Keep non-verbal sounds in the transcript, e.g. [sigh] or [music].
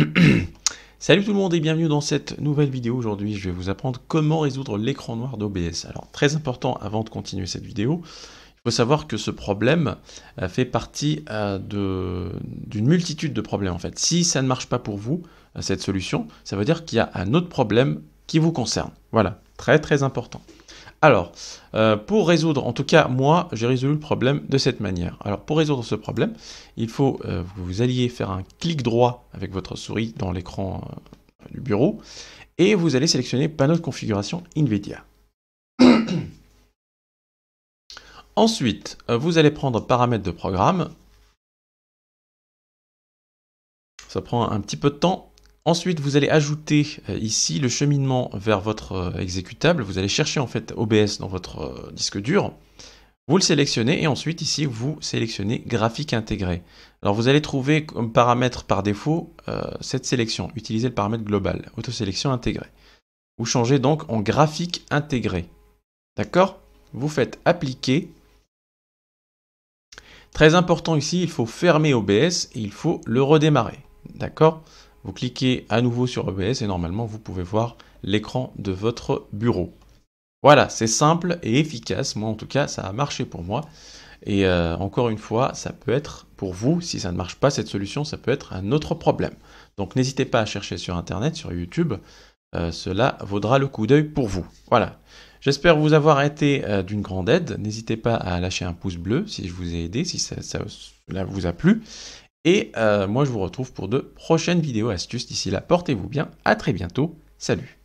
[clears throat] Salut tout le monde et bienvenue dans cette nouvelle vidéo. Aujourd'hui, je vais vous apprendre comment résoudre l'écran noir d'OBS. Alors, très important avant de continuer cette vidéo, il faut savoir que ce problème euh, fait partie euh, d'une multitude de problèmes en fait. Si ça ne marche pas pour vous, euh, cette solution, ça veut dire qu'il y a un autre problème qui vous concerne. Voilà, très très important. Alors, euh, pour résoudre, en tout cas moi, j'ai résolu le problème de cette manière. Alors pour résoudre ce problème, il faut que euh, vous alliez faire un clic droit avec votre souris dans l'écran euh, du bureau et vous allez sélectionner panneau de configuration NVIDIA. [coughs] Ensuite, vous allez prendre paramètres de programme. Ça prend un petit peu de temps, Ensuite, vous allez ajouter euh, ici le cheminement vers votre euh, exécutable. Vous allez chercher en fait OBS dans votre euh, disque dur. Vous le sélectionnez et ensuite ici vous sélectionnez graphique intégré. Alors vous allez trouver comme paramètre par défaut cette sélection. Utilisez le paramètre global, auto-sélection intégrée. Vous changez donc en graphique intégré. D'accord Vous faites appliquer. Très important ici, il faut fermer OBS et il faut le redémarrer. D'accord vous cliquez à nouveau sur OBS e et normalement vous pouvez voir l'écran de votre bureau. Voilà, c'est simple et efficace. Moi en tout cas, ça a marché pour moi. Et euh, encore une fois, ça peut être pour vous, si ça ne marche pas cette solution, ça peut être un autre problème. Donc n'hésitez pas à chercher sur Internet, sur YouTube. Euh, cela vaudra le coup d'œil pour vous. Voilà. J'espère vous avoir été euh, d'une grande aide. N'hésitez pas à lâcher un pouce bleu si je vous ai aidé, si ça, cela vous a plu. Et euh, moi, je vous retrouve pour de prochaines vidéos astuces. D'ici là, portez-vous bien. À très bientôt. Salut